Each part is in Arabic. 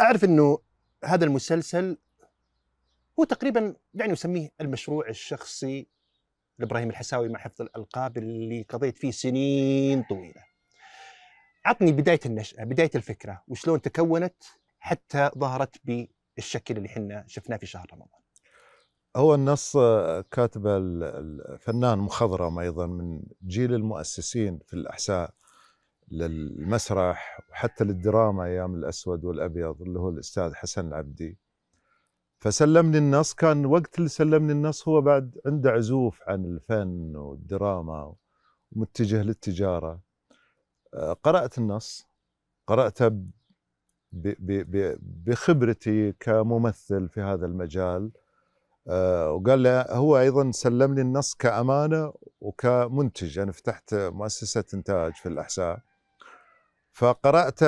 اعرف انه هذا المسلسل هو تقريبا يعني اسميه المشروع الشخصي لابراهيم الحساوي مع حفظ الالقاب اللي قضيت فيه سنين طويله. عطني بدايه النشاه، بدايه الفكره، وشلون تكونت حتى ظهرت بالشكل اللي احنا شفناه في شهر رمضان. هو النص آه، كاتبه الفنان مخضرم ايضا من جيل المؤسسين في الاحساء للمسرح وحتى للدراما ايام الاسود والابيض اللي هو الاستاذ حسن العبدي فسلمني النص كان وقت اللي سلمني النص هو بعد عنده عزوف عن الفن والدراما ومتجه للتجاره آه، قرات النص قراته بخبرتي كممثل في هذا المجال آه، وقال لي هو ايضا سلمني النص كامانه وكمنتج انا يعني فتحت مؤسسه انتاج في الاحساء فقرأت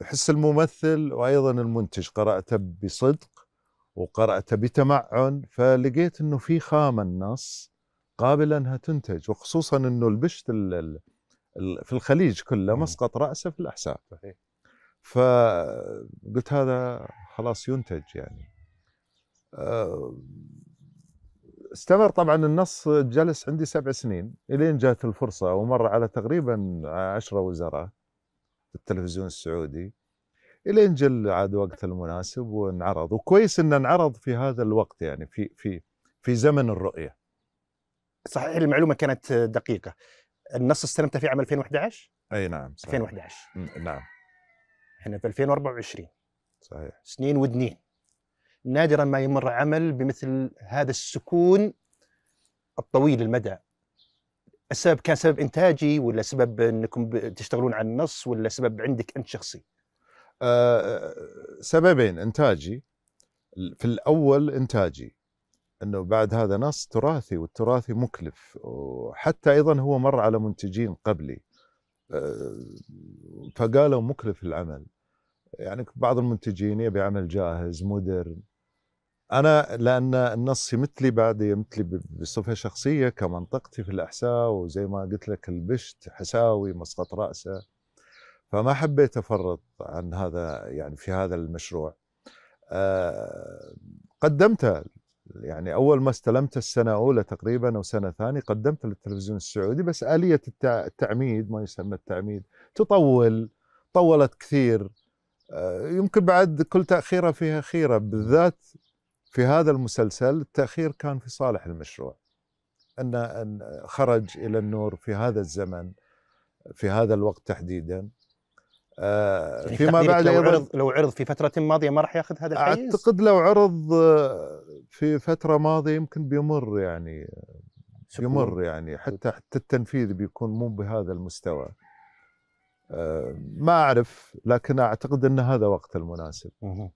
بحس الممثل وأيضا المنتج قرأته بصدق وقرأته بتمعن فلقيت أنه في خامة النص قابلة أنها تنتج وخصوصا أنه البشت في الخليج كله مسقط رأسه في الأحساء صحيح فقلت هذا خلاص ينتج يعني آه، استمر طبعا النص جلس عندي سبع سنين الين جات الفرصه ومر على تقريبا عشرة وزراء في التلفزيون السعودي الين جل عاد وقت المناسب وانعرض وكويس انه انعرض في هذا الوقت يعني في في في زمن الرؤيه صحيح المعلومه كانت دقيقه النص استلمته في عام 2011 اي نعم صحيح. 2011 نعم احنا في 2024 صحيح سنين ودنين نادرا ما يمر عمل بمثل هذا السكون الطويل المدى السبب كان سبب انتاجي ولا سبب انكم تشتغلون على النص ولا سبب عندك انت شخصي؟ أه, آه، سببين انتاجي في الاول انتاجي انه بعد هذا نص تراثي والتراثي مكلف وحتى ايضا هو مر على منتجين قبلي آه، فقالوا مكلف العمل يعني بعض المنتجين يبي عمل جاهز مودرن انا لان النص مثلي بعد مثلي بصفه شخصيه كمنطقتي في الاحساء وزي ما قلت لك البشت حساوي مسقط راسه فما حبيت افرط عن هذا يعني في هذا المشروع آه، قدمته يعني اول ما استلمت السنه اولى تقريبا او سنه ثانيه قدمت للتلفزيون السعودي بس اليه التعميد ما يسمى التعميد تطول طولت كثير آه، يمكن بعد كل تاخيره فيها خيره بالذات في هذا المسلسل التاخير كان في صالح المشروع ان خرج الى النور في هذا الزمن في هذا الوقت تحديدا آه، يعني فيما بعد لو عرض لو عرض في فتره ماضيه ما راح ياخذ هذا الحيز اعتقد لو عرض آه، في فتره ماضيه يمكن بيمر يعني يمر بيمر يعني حتى حتى التنفيذ بيكون مو بهذا المستوى آه، ما اعرف لكن اعتقد ان هذا وقت المناسب